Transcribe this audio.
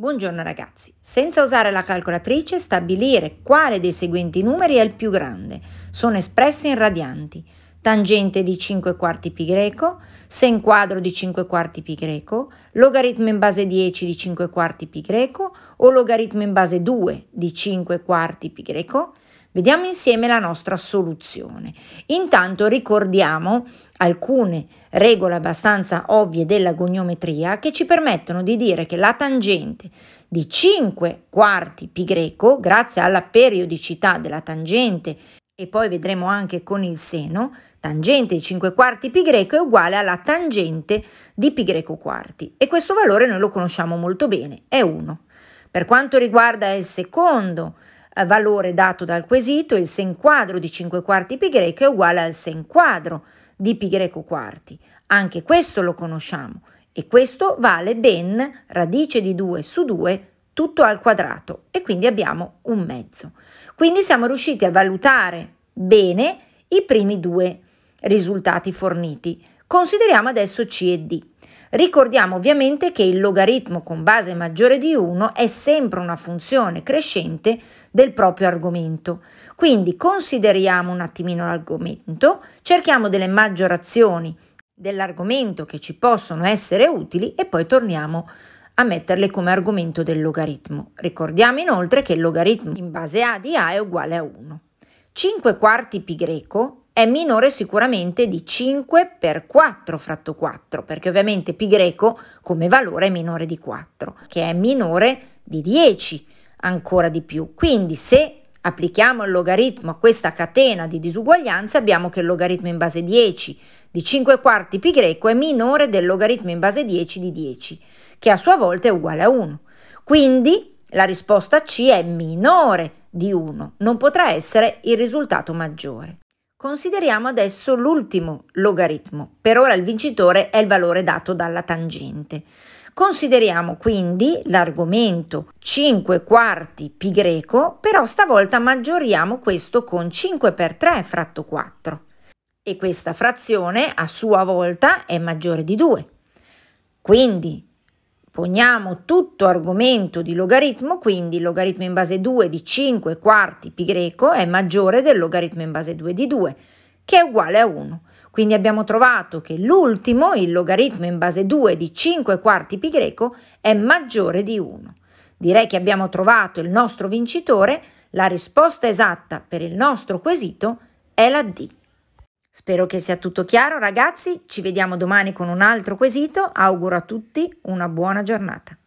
Buongiorno ragazzi, senza usare la calcolatrice stabilire quale dei seguenti numeri è il più grande. Sono espressi in radianti tangente di 5 quarti pi greco, sen quadro di 5 quarti pi greco, logaritmo in base 10 di 5 quarti pi greco o logaritmo in base 2 di 5 quarti pi greco. Vediamo insieme la nostra soluzione. Intanto ricordiamo alcune regole abbastanza ovvie della goniometria che ci permettono di dire che la tangente di 5 quarti pi greco, grazie alla periodicità della tangente e poi vedremo anche con il seno, tangente di 5 quarti pi greco è uguale alla tangente di pi greco quarti e questo valore noi lo conosciamo molto bene, è 1. Per quanto riguarda il secondo eh, valore dato dal quesito, il sen quadro di 5 quarti pi greco è uguale al sen quadro di pi greco quarti, anche questo lo conosciamo e questo vale ben radice di 2 su 2 tutto al quadrato e quindi abbiamo un mezzo. Quindi siamo riusciti a valutare bene i primi due risultati forniti. Consideriamo adesso C e D. Ricordiamo ovviamente che il logaritmo con base maggiore di 1 è sempre una funzione crescente del proprio argomento. Quindi consideriamo un attimino l'argomento, cerchiamo delle maggiorazioni dell'argomento che ci possono essere utili e poi torniamo a metterle come argomento del logaritmo. Ricordiamo inoltre che il logaritmo in base a di a è uguale a 1. 5 quarti pi greco è minore sicuramente di 5 per 4 fratto 4, perché ovviamente pi greco come valore è minore di 4, che è minore di 10 ancora di più. Quindi se applichiamo il logaritmo a questa catena di disuguaglianze, abbiamo che il logaritmo in base 10 di 5 quarti pi greco è minore del logaritmo in base 10 di 10, che a sua volta è uguale a 1. Quindi la risposta C è minore di 1, non potrà essere il risultato maggiore. Consideriamo adesso l'ultimo logaritmo. Per ora il vincitore è il valore dato dalla tangente. Consideriamo quindi l'argomento 5 quarti pi greco, però stavolta maggioriamo questo con 5 per 3 fratto 4. E questa frazione a sua volta è maggiore di 2. Quindi Poniamo tutto argomento di logaritmo, quindi il logaritmo in base 2 di 5 quarti pi greco è maggiore del logaritmo in base 2 di 2, che è uguale a 1. Quindi abbiamo trovato che l'ultimo, il logaritmo in base 2 di 5 quarti pi greco, è maggiore di 1. Direi che abbiamo trovato il nostro vincitore, la risposta esatta per il nostro quesito è la D. Spero che sia tutto chiaro ragazzi, ci vediamo domani con un altro quesito, auguro a tutti una buona giornata.